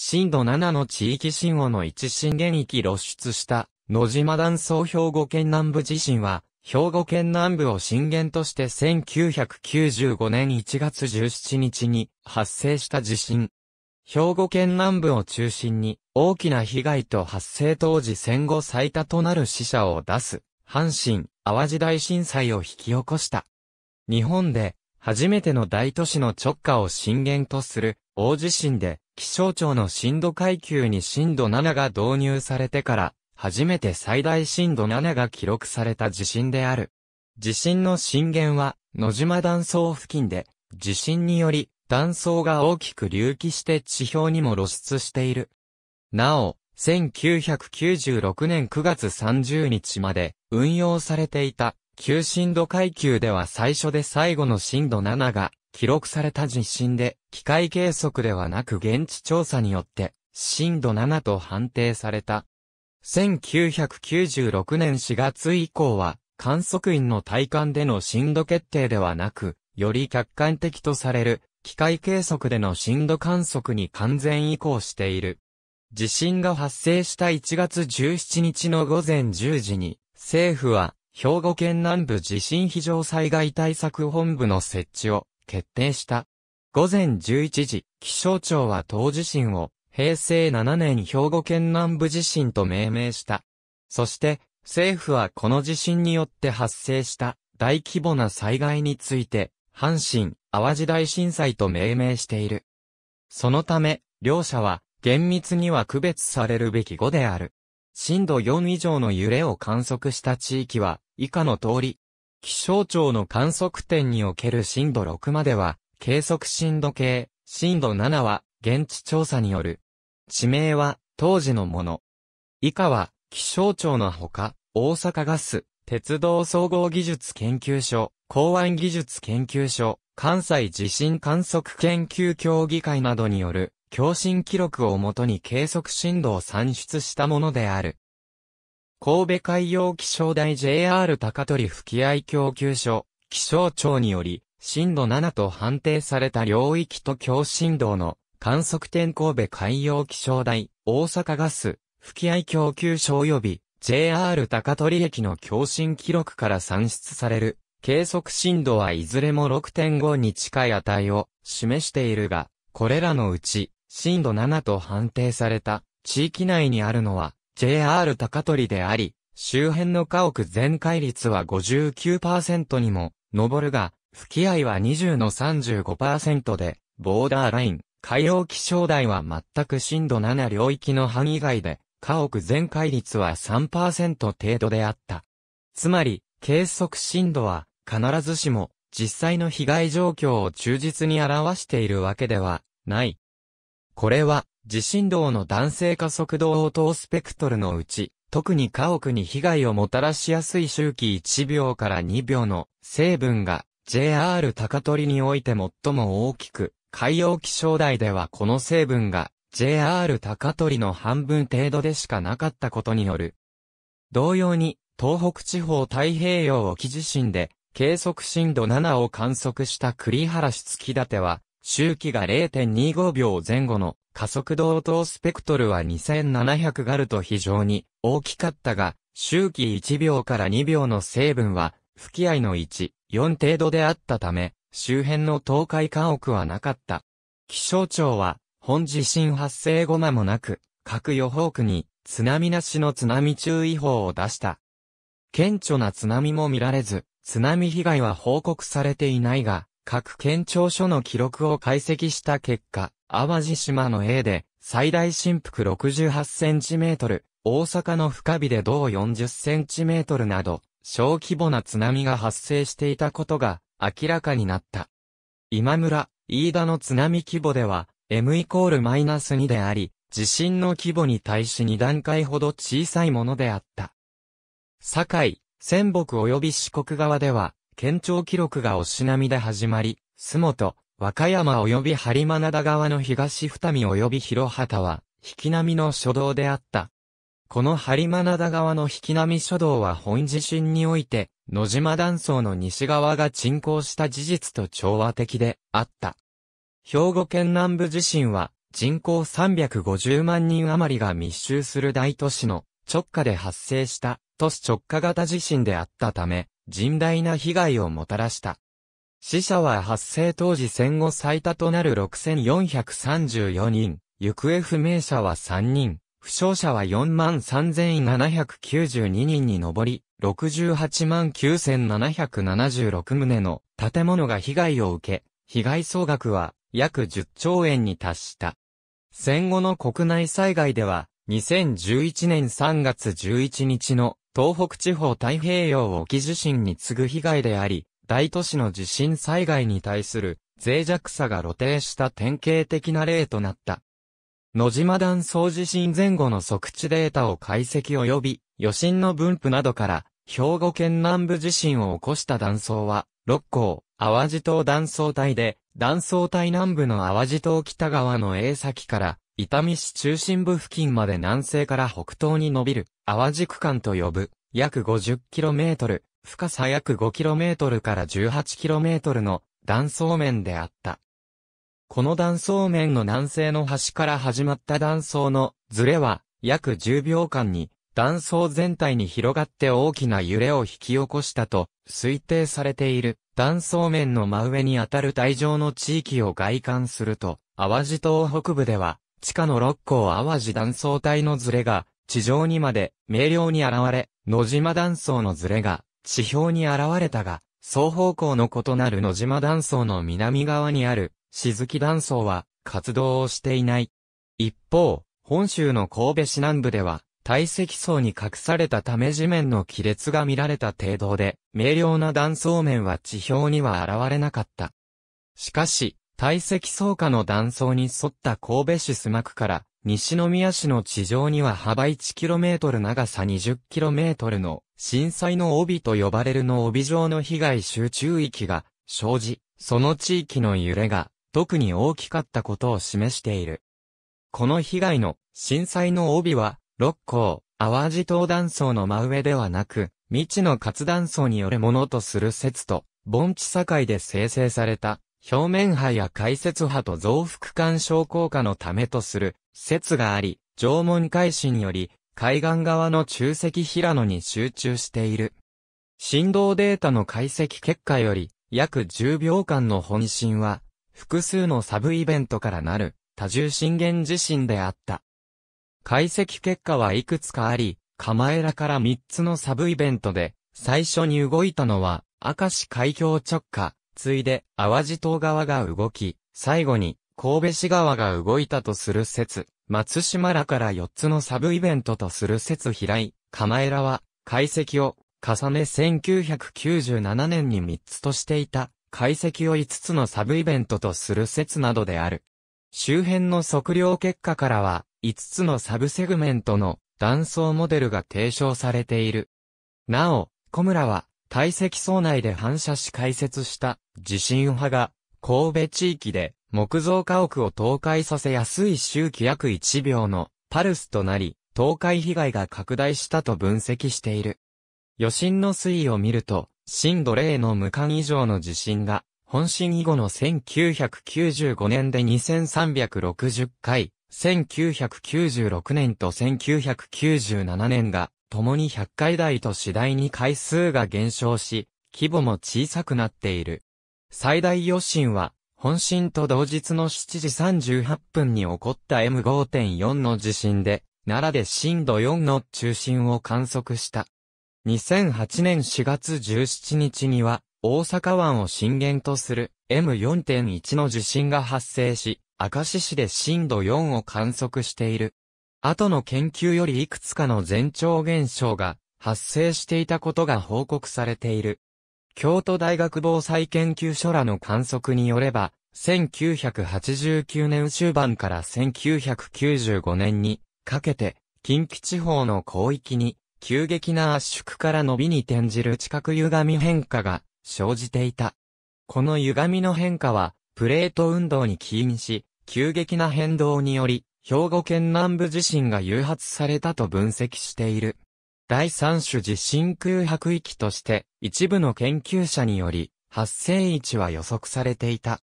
震度7の地域震央の一震源域露出した野島断層兵庫県南部地震は、兵庫県南部を震源として1995年1月17日に発生した地震。兵庫県南部を中心に大きな被害と発生当時戦後最多となる死者を出す、阪神・淡路大震災を引き起こした。日本で初めての大都市の直下を震源とする大地震で気象庁の震度階級に震度7が導入されてから、初めて最大震度7が記録された地震である。地震の震源は、野島断層付近で、地震により、断層が大きく隆起して地表にも露出している。なお、1996年9月30日まで運用されていた旧震度階級では最初で最後の震度7が記録された地震で、機械計測ではなく現地調査によって、震度7と判定された。1996年4月以降は、観測員の体感での震度決定ではなく、より客観的とされる、機械計測での震度観測に完全移行している。地震が発生した1月17日の午前10時に、政府は、兵庫県南部地震非常災害対策本部の設置を決定した。午前11時、気象庁は当地震を平成7年兵庫県南部地震と命名した。そして、政府はこの地震によって発生した大規模な災害について、阪神、淡路大震災と命名している。そのため、両者は厳密には区別されるべき5である。震度4以上の揺れを観測した地域は、以下の通り、気象庁の観測点における震度6までは、計測震度計、震度7は、現地調査による。地名は、当時のもの。以下は、気象庁のほか、大阪ガス、鉄道総合技術研究所、港湾技術研究所、関西地震観測研究協議会などによる、共振記録をもとに計測震度を算出したものである。神戸海洋気象台 JR 高取吹合供給所、気象庁により、震度7と判定された領域と強振動の観測点神戸海洋気象台、大阪ガス、吹合供給所及び JR 高取駅の共振記録から算出される計測震度はいずれも6.5に近い値を示しているが、これらのうち震度7と判定された地域内にあるのは JR 高取であり、周辺の家屋全壊率は59%にも上るが、吹き合いは20の35%で、ボーダーライン、海洋気象台は全く震度7領域の範囲外で、家屋全壊率は3%程度であった。つまり、計測震度は、必ずしも、実際の被害状況を忠実に表しているわけでは、ない。これは、地震動の弾性加速度応答スペクトルのうち、特に家屋に被害をもたらしやすい周期1秒から2秒の成分が JR 高取において最も大きく、海洋気象台ではこの成分が JR 高取の半分程度でしかなかったことによる。同様に、東北地方太平洋沖地震で、計測震度7を観測した栗原市月立は、周期が0.25秒前後の加速応答スペクトルは2700ガルと非常に大きかったが、周期1秒から2秒の成分は、吹き合いの1、4程度であったため、周辺の倒壊家屋はなかった。気象庁は、本地震発生後間もなく、各予報区に津波なしの津波注意報を出した。顕著な津波も見られず、津波被害は報告されていないが、各県庁所の記録を解析した結果、淡路島の A で、最大振幅 68cm、大阪の深火で同 40cm など、小規模な津波が発生していたことが明らかになった。今村、飯田の津波規模では、M イコールマイナス2であり、地震の規模に対し2段階ほど小さいものであった。堺、仙北及び四国側では、県庁記録が押し波で始まり、洲本、和歌山及び播磨灘川の東二見及び広畑は、引き波の初動であった。この播磨灘川の引き波初動は本地震において、野島断層の西側が沈降した事実と調和的であった。兵庫県南部地震は、人口350万人余りが密集する大都市の直下で発生した都市直下型地震であったため、甚大な被害をもたらした。死者は発生当時戦後最多となる6434人、行方不明者は3人、負傷者は43,792人に上り、689,776棟の建物が被害を受け、被害総額は約10兆円に達した。戦後の国内災害では、2011年3月11日の東北地方太平洋沖地震に次ぐ被害であり、大都市の地震災害に対する脆弱さが露呈した典型的な例となった。野島断層地震前後の測地データを解析及び余震の分布などから、兵庫県南部地震を起こした断層は、六甲、淡路島断層帯で、断層帯南部の淡路島北側の A 先から、伊丹市中心部付近まで南西から北東に伸びる、淡路区間と呼ぶ、約 50km、深さ約 5km から 18km の断層面であった。この断層面の南西の端から始まった断層のずれは約10秒間に断層全体に広がって大きな揺れを引き起こしたと推定されている断層面の真上にあたる台上の地域を外観すると淡路島北部では地下の六甲淡路断層帯のずれが地上にまで明瞭に現れ野島断層のずれが地表に現れたが、双方向の異なる野島断層の南側にある、静木断層は、活動をしていない。一方、本州の神戸市南部では、堆積層に隠されたため地面の亀裂が見られた程度で、明瞭な断層面は地表には現れなかった。しかし、堆積層下の断層に沿った神戸市須磨区から、西宮市の地上には幅 1km 長さ 20km の震災の帯と呼ばれるの帯状の被害集中域が生じ、その地域の揺れが特に大きかったことを示している。この被害の震災の帯は、六甲、淡路島断層の真上ではなく、未知の活断層によるものとする説と、盆地境で生成された、表面波や解説波と増幅干渉効果のためとする説があり、縄文海進より、海岸側の中石平野に集中している。振動データの解析結果より、約10秒間の本震は、複数のサブイベントからなる、多重震源地震であった。解析結果はいくつかあり、釜えらから3つのサブイベントで、最初に動いたのは、明石海峡直下、ついで、淡路島側が動き、最後に、神戸市側が動いたとする説、松島らから4つのサブイベントとする説平井、釜江らは、解析を重ね1997年に3つとしていた、解析を5つのサブイベントとする説などである。周辺の測量結果からは、5つのサブセグメントの断層モデルが提唱されている。なお、小村は、体積層内で反射し解説した地震波が、神戸地域で木造家屋を倒壊させやすい周期約1秒のパルスとなり、倒壊被害が拡大したと分析している。余震の推移を見ると、震度0の無感以上の地震が、本震以後の1995年で2360回、1996年と1997年が、共に100回台と次第に回数が減少し、規模も小さくなっている。最大余震は本震と同日の7時38分に起こった M5.4 の地震で、奈良で震度4の中心を観測した。2008年4月17日には、大阪湾を震源とする M4.1 の地震が発生し、明石市で震度4を観測している。後の研究よりいくつかの前兆現象が発生していたことが報告されている。京都大学防災研究所らの観測によれば、1989年終盤から1995年にかけて、近畿地方の広域に急激な圧縮から伸びに転じる地殻歪み変化が生じていた。この歪みの変化は、プレート運動に起因し、急激な変動により、兵庫県南部地震が誘発されたと分析している。第三種地震空白域として、一部の研究者により、発生位置は予測されていた。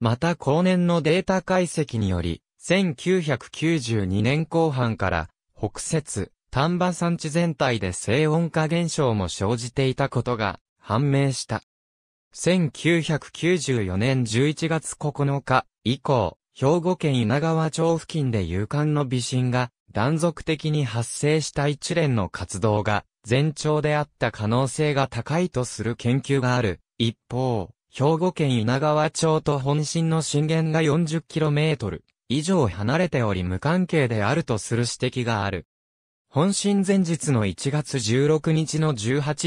また後年のデータ解析により、1992年後半から、北節、丹波山地全体で静温化現象も生じていたことが判明した。1994年11月9日以降、兵庫県稲川町付近で勇敢の微震が断続的に発生した一連の活動が前兆であった可能性が高いとする研究がある。一方、兵庫県稲川町と本震の震源が 40km 以上離れており無関係であるとする指摘がある。本震前日の1月16日の18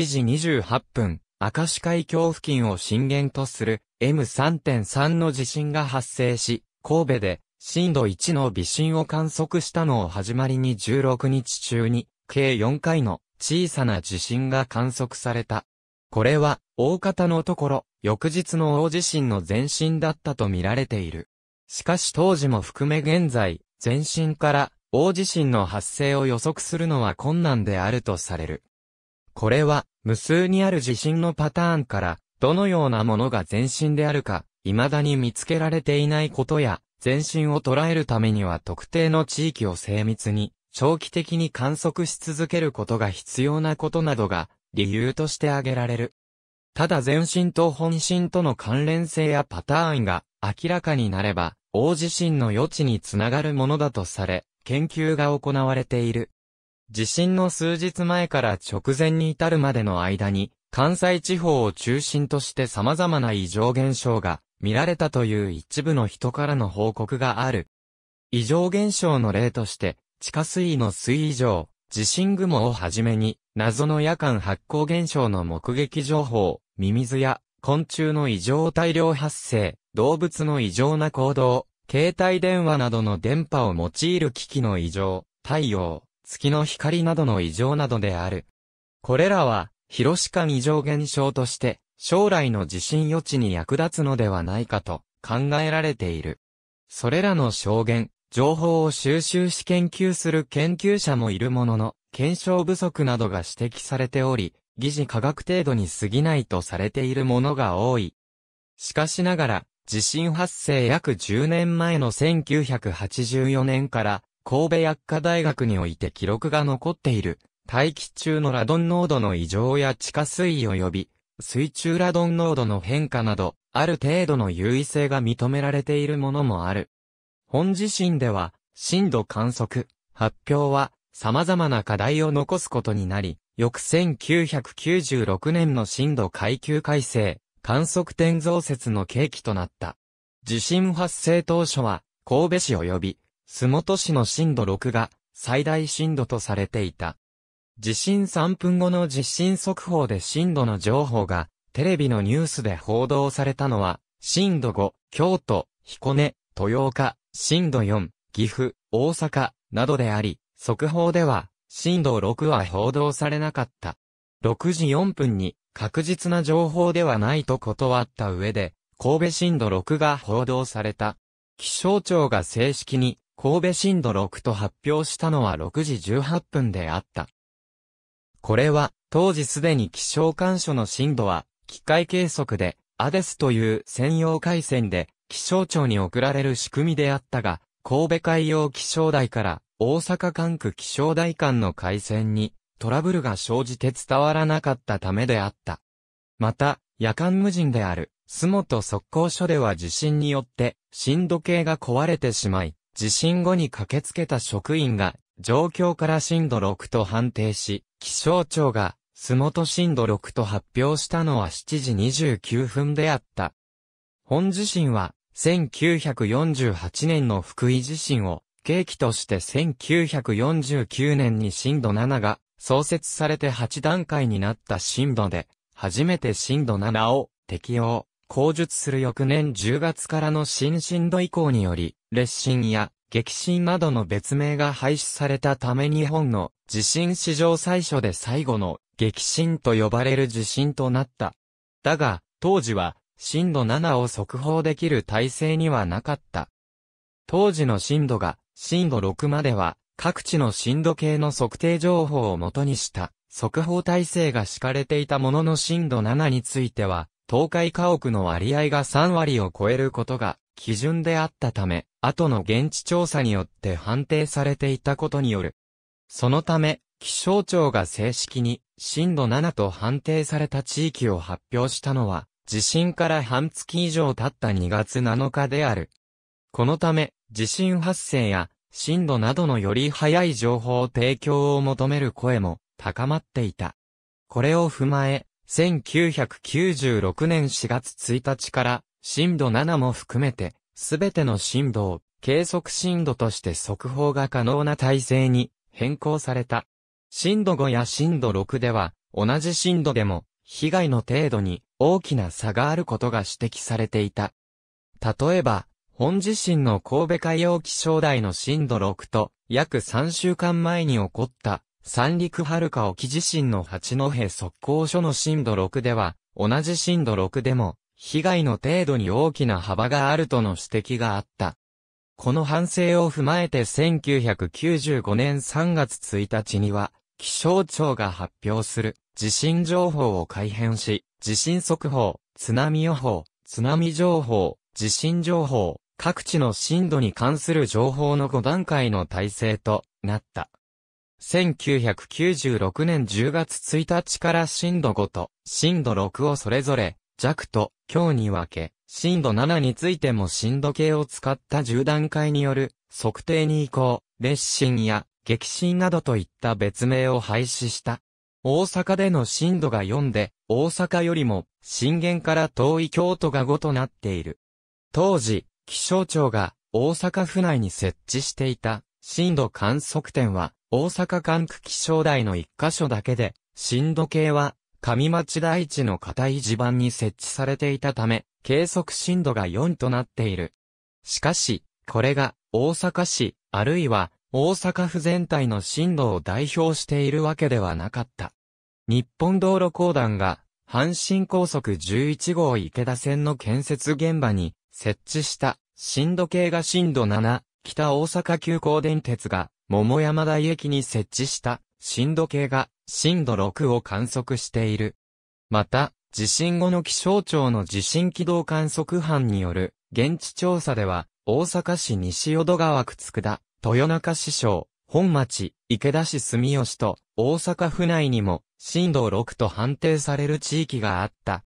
時28分、明石海峡付近を震源とする M3.3 の地震が発生し、神戸で震度1の微震を観測したのを始まりに16日中に、計4回の小さな地震が観測された。これは、大方のところ、翌日の大地震の前身だったと見られている。しかし当時も含め現在、前震から大地震の発生を予測するのは困難であるとされる。これは、無数にある地震のパターンから、どのようなものが前震であるか、未だに見つけられていないことや、全身を捉えるためには特定の地域を精密に、長期的に観測し続けることが必要なことなどが理由として挙げられる。ただ全身と本心との関連性やパターンが明らかになれば、大地震の余地につながるものだとされ、研究が行われている。地震の数日前から直前に至るまでの間に、関西地方を中心として様々な異常現象が見られたという一部の人からの報告がある。異常現象の例として、地下水位の水異常、地震雲をはじめに、謎の夜間発光現象の目撃情報、ミミズや昆虫の異常大量発生、動物の異常な行動、携帯電話などの電波を用いる機器の異常、太陽、月の光などの異常などである。これらは、広視間異常現象として、将来の地震予知に役立つのではないかと考えられている。それらの証言、情報を収集し研究する研究者もいるものの、検証不足などが指摘されており、疑似科学程度に過ぎないとされているものが多い。しかしながら、地震発生約10年前の1984年から、神戸薬科大学において記録が残っている、大気中のラドン濃度の異常や地下水位及び、水中ラドン濃度の変化など、ある程度の優位性が認められているものもある。本地震では、震度観測、発表は、様々な課題を残すことになり、翌1996年の震度階級改正、観測点増設の契機となった。地震発生当初は、神戸市及び、洲本市の震度6が、最大震度とされていた。地震3分後の地震速報で震度の情報が、テレビのニュースで報道されたのは、震度5、京都、彦根、豊岡、震度4、岐阜、大阪、などであり、速報では、震度6は報道されなかった。6時4分に、確実な情報ではないと断った上で、神戸震度6が報道された。気象庁が正式に、神戸震度6と発表したのは6時18分であった。これは、当時すでに気象干渉の震度は、機械計測で、アデスという専用回線で、気象庁に送られる仕組みであったが、神戸海洋気象台から大阪管区気象台間の回線にトラブルが生じて伝わらなかったためであった。また、夜間無人である、洲本速攻所では地震によって、震度計が壊れてしまい、地震後に駆けつけた職員が状況から震度6と判定し、気象庁が、洲本震度6と発表したのは7時29分であった。本地震は、1948年の福井地震を、契機として1949年に震度7が創設されて8段階になった震度で、初めて震度7を適用、口述する翌年10月からの新震度以降により、列震や激震窓の別名が廃止されたため日本の地震史上最初で最後の激震と呼ばれる地震となった。だが、当時は震度7を速報できる体制にはなかった。当時の震度が震度6までは各地の震度計の測定情報をもとにした速報体制が敷かれていたものの震度7については、倒壊家屋の割合が3割を超えることが基準であったため、後の現地調査によって判定されていたことによる。そのため、気象庁が正式に震度7と判定された地域を発表したのは、地震から半月以上経った2月7日である。このため、地震発生や震度などのより早い情報提供を求める声も高まっていた。これを踏まえ、1996年4月1日から震度7も含めて、すべての震度を、計測震度として速報が可能な体制に変更された。震度5や震度6では、同じ震度でも、被害の程度に大きな差があることが指摘されていた。例えば、本地震の神戸海洋気象台の震度6と、約3週間前に起こった、三陸遥か沖地震の八戸測候所の震度6では、同じ震度6でも、被害の程度に大きな幅があるとの指摘があった。この反省を踏まえて1995年3月1日には、気象庁が発表する地震情報を改変し、地震速報、津波予報、津波情報、地震情報、各地の震度に関する情報の5段階の体制となった。1996年10月1日から震度5と震度6をそれぞれ弱と強に分け、震度7についても震度計を使った10段階による測定に移行、列震や激震などといった別名を廃止した。大阪での震度が4で、大阪よりも震源から遠い京都が5となっている。当時、気象庁が大阪府内に設置していた震度観測点は大阪管区気象台の1箇所だけで、震度計は上町大地の硬い地盤に設置されていたため、計測震度が4となっている。しかし、これが大阪市、あるいは大阪府全体の震度を代表しているわけではなかった。日本道路公団が阪神高速11号池田線の建設現場に設置した震度計が震度7、北大阪急行電鉄が桃山台駅に設置した震度計が震度6を観測している。また、地震後の気象庁の地震軌道観測班による現地調査では、大阪市西淀川区津田、豊中市小、本町、池田市住吉と大阪府内にも震度6と判定される地域があった。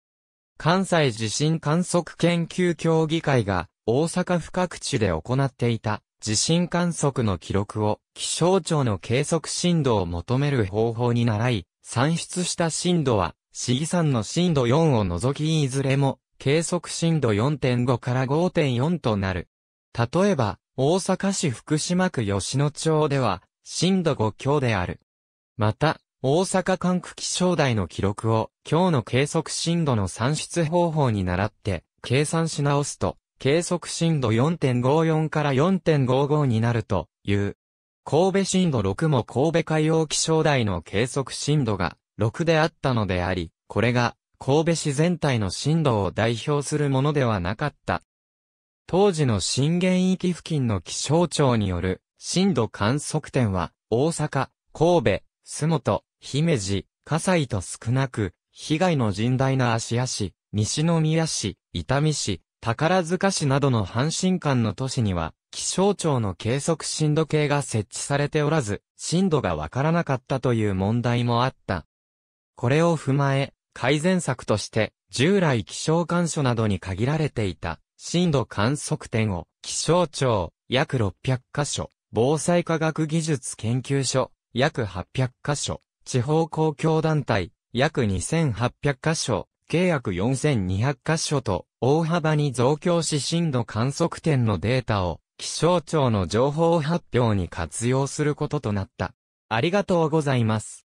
関西地震観測研究協議会が大阪府各地で行っていた地震観測の記録を気象庁の計測震度を求める方法に習い、算出した震度は、市議山の震度4を除きいずれも、計測震度4.5から5.4となる。例えば、大阪市福島区吉野町では、震度5強である。また、大阪管区気象台の記録を、今日の計測震度の算出方法に倣って、計算し直すと、計測震度4.54から4.55になるという。神戸震度6も神戸海洋気象台の計測震度が6であったのであり、これが神戸市全体の震度を代表するものではなかった。当時の震源域付近の気象庁による震度観測点は大阪、神戸、洲本、姫路、葛西と少なく、被害の甚大な芦屋市、西宮市、伊丹市、宝塚市などの阪神間の都市には、気象庁の計測震度計が設置されておらず、震度がわからなかったという問題もあった。これを踏まえ、改善策として、従来気象館所などに限られていた、震度観測点を、気象庁、約600カ所、防災科学技術研究所、約800カ所、地方公共団体、約2800カ所、契約4200カ所と、大幅に増強し震度観測点のデータを気象庁の情報発表に活用することとなった。ありがとうございます。